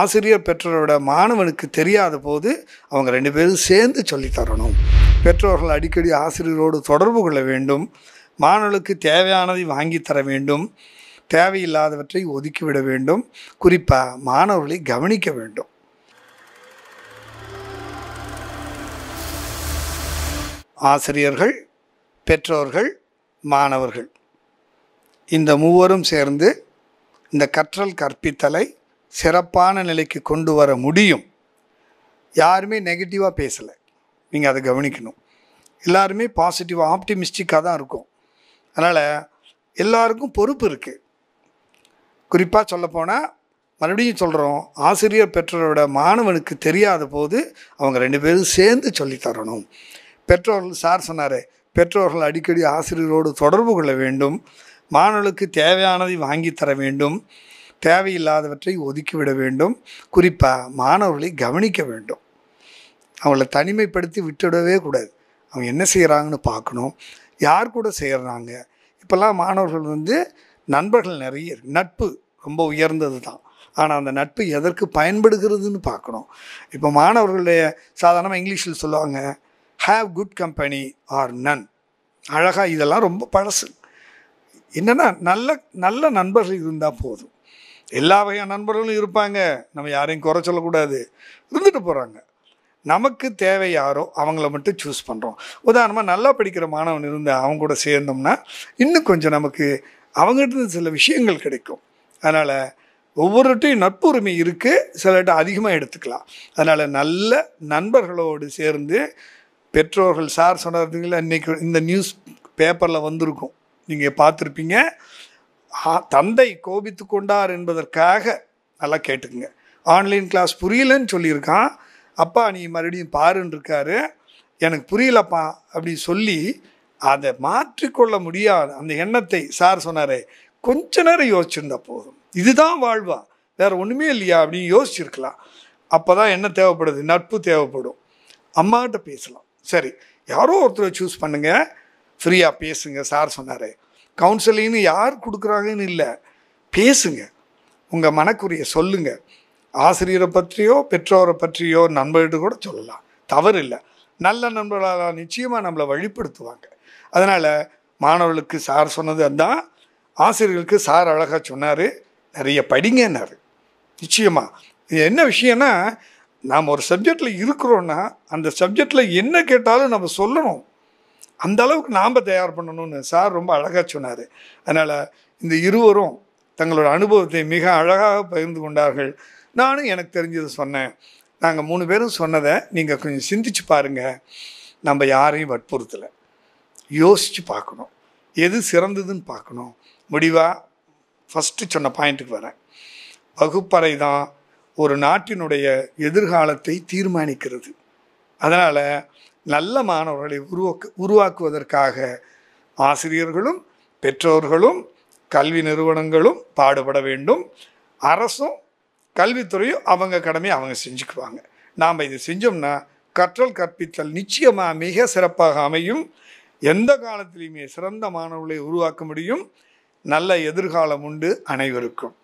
ஆசிரியர் பெற்றோரோட மாணவனுக்கு தெரியாத போது அவங்க ரெண்டு பேரும் சேர்ந்து சொல்லித்தரணும் பெற்றோர்கள் அடிக்கடி ஆசிரியரோடு தொடர்பு கொள்ள வேண்டும் மாணவர்களுக்கு தேவையானதை வாங்கி தர வேண்டும் தேவையில்லாதவற்றை ஒதுக்கிவிட வேண்டும் குறிப்பாக மாணவர்களை கவனிக்க வேண்டும் ஆசிரியர்கள் பெற்றோர்கள் மாணவர்கள் இந்த மூவரும் சேர்ந்து இந்த கற்றல் கற்பித்தலை சிறப்பான நிலைக்கு கொண்டு வர முடியும் யாருமே நெகட்டிவாக பேசலை நீங்கள் அதை கவனிக்கணும் எல்லாருமே பாசிட்டிவ் ஆப்டிமிஸ்டிக்காக தான் இருக்கும் அதனால் எல்லாருக்கும் பொறுப்பு இருக்குது குறிப்பாக சொல்லப்போனால் மறுபடியும் சொல்கிறோம் ஆசிரியர் பெற்றோரோட மாணவனுக்கு தெரியாத போது அவங்க ரெண்டு பேரும் சேர்ந்து சொல்லித்தரணும் பெற்றோர்கள் சார் சொன்னார் பெற்றோர்கள் அடிக்கடி ஆசிரியரோடு தொடர்பு கொள்ள வேண்டும் மாணவர்களுக்கு தேவையானதை வாங்கி தர வேண்டும் தேவையில்லாதவற்றை ஒதுக்கிவிட வேண்டும் குறிப்பாக மாணவர்களை கவனிக்க வேண்டும் அவங்கள தனிமைப்படுத்தி விட்டுவிடவே கூடாது அவங்க என்ன செய்கிறாங்கன்னு பார்க்கணும் யார் கூட செய்கிறாங்க இப்போல்லாம் மாணவர்கள் வந்து நண்பர்கள் நிறைய நட்பு ரொம்ப உயர்ந்தது தான் ஆனால் அந்த நட்பு எதற்கு பயன்படுகிறதுன்னு பார்க்கணும் இப்போ மாணவர்களுடைய சாதாரணமாக இங்கிலீஷில் சொல்லுவாங்க have good company or none அழகாக இதெல்லாம் ரொம்ப பழசு என்னென்னா நல்ல நல்ல நண்பர்கள் இருந்தால் போதும் எல்லா வகையான நண்பர்களும் இருப்பாங்க நம்ம யாரையும் குறை சொல்லக்கூடாது இருந்துட்டு போகிறாங்க நமக்கு தேவை யாரோ அவங்கள மட்டும் சூஸ் பண்ணுறோம் உதாரணமாக நல்லா படிக்கிற மாணவன் இருந்து அவங்க கூட சேர்ந்தோம்னா இன்னும் கொஞ்சம் நமக்கு அவங்ககிட்ட சில விஷயங்கள் கிடைக்கும் அதனால் ஒவ்வொருட்டையும் நட்புரிமை இருக்குது இடம் அதிகமாக எடுத்துக்கலாம் அதனால் நல்ல நண்பர்களோடு சேர்ந்து பெற்றோர்கள் சார் சொன்னதுங்களா இன்றைக்கி இந்த நியூஸ் பேப்பரில் வந்திருக்கும் நீங்கள் பார்த்துருப்பீங்க தந்தை கோபித்து கொண்டார் என்பதற்காக நல்லா கேட்டுக்குங்க ஆன்லைன் கிளாஸ் புரியலன்னு சொல்லியிருக்கான் அப்பா நீ மறுபடியும் பாருன்னு இருக்காரு எனக்கு புரியலப்பா அப்படி சொல்லி அதை மாற்றிக்கொள்ள முடியாது அந்த எண்ணத்தை சார் சொன்னாரே கொஞ்ச நேரம் யோசிச்சிருந்தா போதும் இதுதான் வாழ்வா வேறு ஒன்றுமே இல்லையா அப்படின்னு யோசிச்சிருக்கலாம் அப்போ தான் என்ன தேவைப்படுது நட்பு தேவைப்படும் அம்மாகிட்ட பேசலாம் சரி யாரோ ஒருத்தரை சூஸ் பண்ணுங்கள் ஃப்ரீயாக பேசுங்க சார் சொன்னாரே கவுன்சிலிங்னு யார் கொடுக்குறாங்கன்னு இல்லை பேசுங்க உங்கள் மனக்குரிய சொல்லுங்கள் ஆசிரியரை பற்றியோ பெற்றோரை பற்றியோ நண்பர்கிட்ட கூட சொல்லலாம் தவறு இல்லை நல்ல நண்பர்களால் நிச்சயமாக நம்மளை வழிப்படுத்துவாங்க அதனால் மாணவர்களுக்கு சார் சொன்னது தான் ஆசிரியர்களுக்கு சார் அழகாக சொன்னார் நிறைய படிங்கன்னார் நிச்சயமாக இது என்ன விஷயம்னா நாம் ஒரு சப்ஜெக்டில் இருக்கிறோன்னா அந்த சப்ஜெக்டில் என்ன கேட்டாலும் நம்ம சொல்லணும் அந்த அளவுக்கு நாம் தயார் பண்ணணும்னு சார் ரொம்ப அழகாக சொன்னார் அதனால் இந்த இருவரும் தங்களோட அனுபவத்தை மிக அழகாக பகிர்ந்து கொண்டார்கள் நானும் எனக்கு தெரிஞ்சது சொன்னேன் நாங்கள் மூணு பேரும் சொன்னதை நீங்கள் கொஞ்சம் சிந்திச்சு பாருங்கள் நம்ம யாரையும் வற்புறுத்தலை யோசித்து பார்க்கணும் எது சிறந்ததுன்னு பார்க்கணும் முடிவாக ஃபஸ்ட்டு சொன்ன பாயிண்ட்டுக்கு வரேன் வகுப்பறை தான் ஒரு நாட்டினுடைய எதிர்காலத்தை தீர்மானிக்கிறது அதனால் நல்ல மாணவர்களை உருவாக்கு உருவாக்குவதற்காக ஆசிரியர்களும் பெற்றோர்களும் கல்வி நிறுவனங்களும் பாடுபட வேண்டும் அரசும் கல்வித்துறையும் அவங்க கடமையை அவங்க செஞ்சுக்குவாங்க நாம் இது செஞ்சோம்னா கற்றல் கற்பித்தல் நிச்சயமாக மிக சிறப்பாக அமையும் எந்த காலத்திலையுமே சிறந்த மாணவர்களை உருவாக்க முடியும் நல்ல எதிர்காலம் உண்டு அனைவருக்கும்